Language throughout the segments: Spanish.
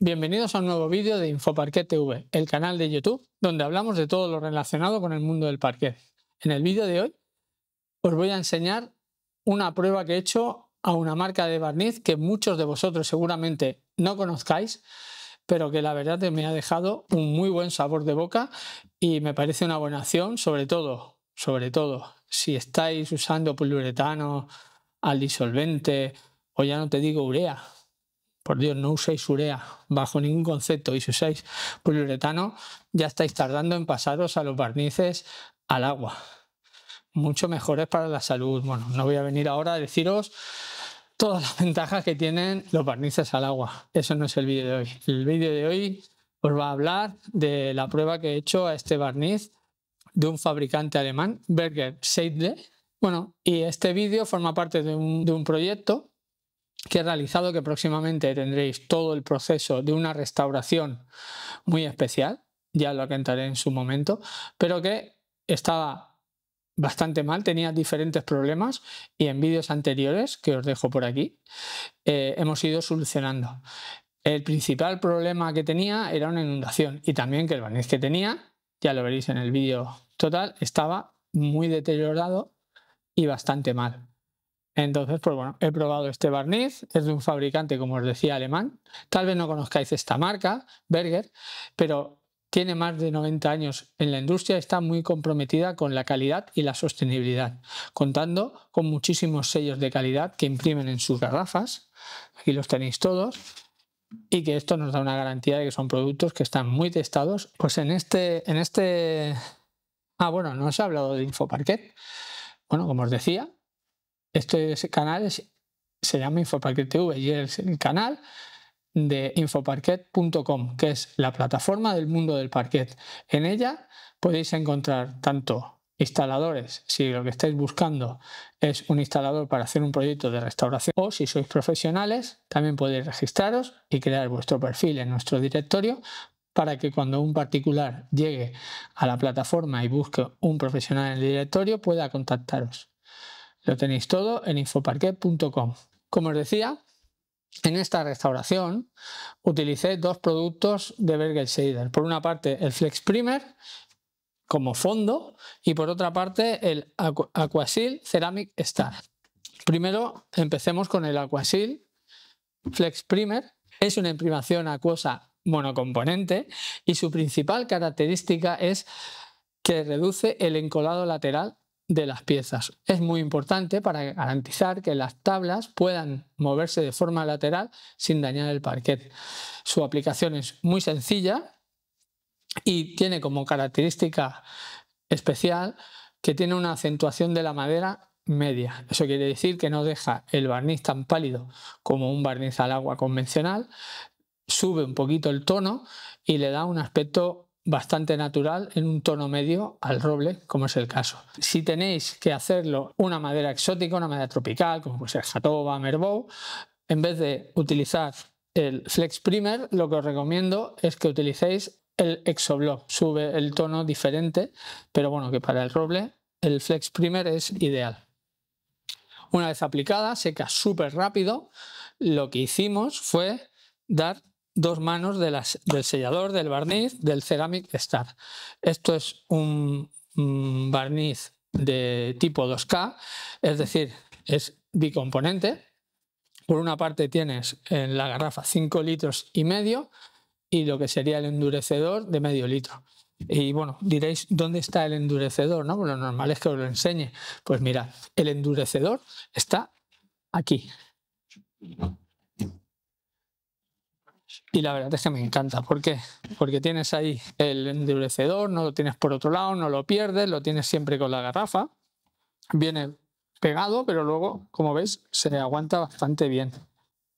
Bienvenidos a un nuevo vídeo de Infoparquet TV, el canal de YouTube donde hablamos de todo lo relacionado con el mundo del parquet. En el vídeo de hoy os voy a enseñar una prueba que he hecho a una marca de barniz que muchos de vosotros seguramente no conozcáis, pero que la verdad me ha dejado un muy buen sabor de boca y me parece una buena acción, sobre todo, sobre todo, si estáis usando poliuretano al disolvente o ya no te digo urea, por Dios, no uséis urea bajo ningún concepto y si usáis poliuretano, ya estáis tardando en pasaros a los barnices al agua. Mucho mejor es para la salud. Bueno, no voy a venir ahora a deciros todas las ventajas que tienen los barnices al agua. Eso no es el vídeo de hoy. El vídeo de hoy os va a hablar de la prueba que he hecho a este barniz de un fabricante alemán, Berger Seidle. Bueno, y este vídeo forma parte de un, de un proyecto que he realizado, que próximamente tendréis todo el proceso de una restauración muy especial, ya lo contaré en su momento, pero que estaba bastante mal, tenía diferentes problemas y en vídeos anteriores, que os dejo por aquí, eh, hemos ido solucionando. El principal problema que tenía era una inundación y también que el barniz que tenía, ya lo veréis en el vídeo total, estaba muy deteriorado y bastante mal. Entonces, pues bueno, he probado este barniz, es de un fabricante, como os decía, alemán. Tal vez no conozcáis esta marca, Berger, pero tiene más de 90 años en la industria, y está muy comprometida con la calidad y la sostenibilidad, contando con muchísimos sellos de calidad que imprimen en sus garrafas, aquí los tenéis todos, y que esto nos da una garantía de que son productos que están muy testados. Pues en este... En este... Ah, bueno, no os he hablado de Infoparquet. Bueno, como os decía, este canal se llama Infoparquet TV y es el canal de infoparquet.com, que es la plataforma del mundo del parquet. En ella podéis encontrar tanto instaladores, si lo que estáis buscando es un instalador para hacer un proyecto de restauración, o si sois profesionales, también podéis registraros y crear vuestro perfil en nuestro directorio para que cuando un particular llegue a la plataforma y busque un profesional en el directorio pueda contactaros. Lo tenéis todo en infoparquet.com. Como os decía, en esta restauración utilicé dos productos de Berger Shader. Por una parte el Flex Primer como fondo y por otra parte el Aquasil Ceramic Star. Primero empecemos con el Aquasil Flex Primer. Es una imprimación acuosa monocomponente y su principal característica es que reduce el encolado lateral de las piezas. Es muy importante para garantizar que las tablas puedan moverse de forma lateral sin dañar el parquet. Su aplicación es muy sencilla y tiene como característica especial que tiene una acentuación de la madera media. Eso quiere decir que no deja el barniz tan pálido como un barniz al agua convencional, sube un poquito el tono y le da un aspecto bastante natural en un tono medio al roble, como es el caso. Si tenéis que hacerlo una madera exótica, una madera tropical, como sea jatoba, merbau, en vez de utilizar el flex primer, lo que os recomiendo es que utilicéis el exoblock. Sube el tono diferente, pero bueno, que para el roble el flex primer es ideal. Una vez aplicada, seca súper rápido. Lo que hicimos fue dar dos manos de del sellador, del barniz, del Ceramic Star. Esto es un, barniz de tipo 2K, es decir, es bicomponente. Por una parte tienes en la garrafa 5 litros y medio y lo que sería el endurecedor de medio litro. Y bueno, diréis, ¿dónde está el endurecedor? No, lo normal es que os lo enseñe. Pues mira, el endurecedor está aquí. Y la verdad es que me encanta. ¿Por qué? Porque tienes ahí el endurecedor, no lo tienes por otro lado, no lo pierdes, lo tienes siempre con la garrafa. Viene pegado, pero luego, como ves, se aguanta bastante bien.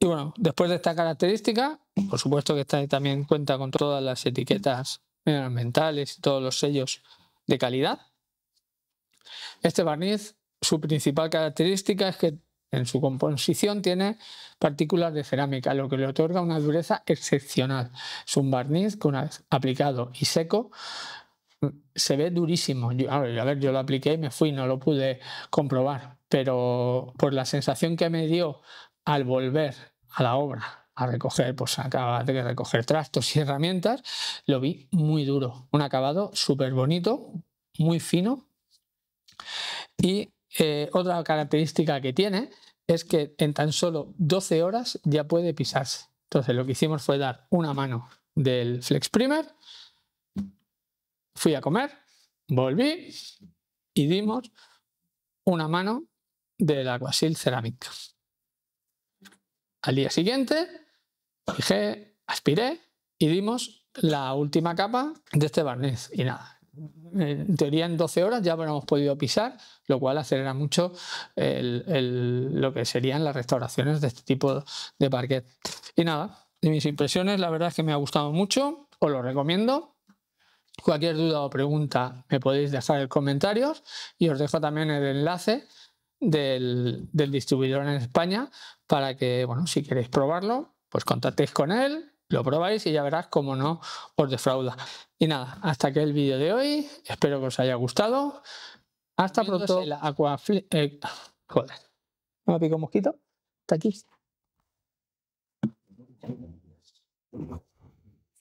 Y bueno, después de esta característica, por supuesto que también cuenta con todas las etiquetas medioambientales y todos los sellos de calidad. Este barniz, su principal característica es que en su composición tiene partículas de cerámica, lo que le otorga una dureza excepcional. Es un barniz que una vez aplicado y seco se ve durísimo. a ver, yo lo apliqué y me fui, no lo pude comprobar, pero por la sensación que me dio al volver a la obra, a recoger, pues acaba de recoger trastos y herramientas, lo vi muy duro. Un acabado súper bonito, muy fino y eh, otra característica que tiene es que en tan solo 12 horas ya puede pisarse. Entonces lo que hicimos fue dar una mano del flex primer, fui a comer, volví y dimos una mano del aguasil cerámica. Al día siguiente, fijé, aspiré y dimos la última capa de este barniz y nada, en teoría en 12 horas ya habríamos podido pisar, lo cual acelera mucho lo que serían las restauraciones de este tipo de parquet. Y nada, de mis impresiones, la verdad es que me ha gustado mucho, os lo recomiendo. Cualquier duda o pregunta me podéis dejar en comentarios y os dejo también el enlace del distribuidor en España para que, bueno, si queréis probarlo, pues contactéis con él lo probáis y ya verás cómo no os defrauda. Y nada, hasta aquí el vídeo de hoy. Espero que os haya gustado. Hasta pronto. Eh, joder. ¿No me pico mosquito? Está aquí.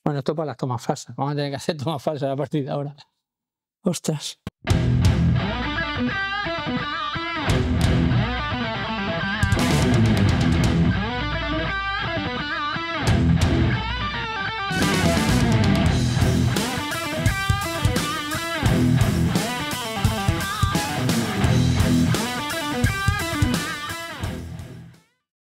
Bueno, esto para las tomas falsas. Vamos a tener que hacer tomas falsas a partir de ahora. Ostras.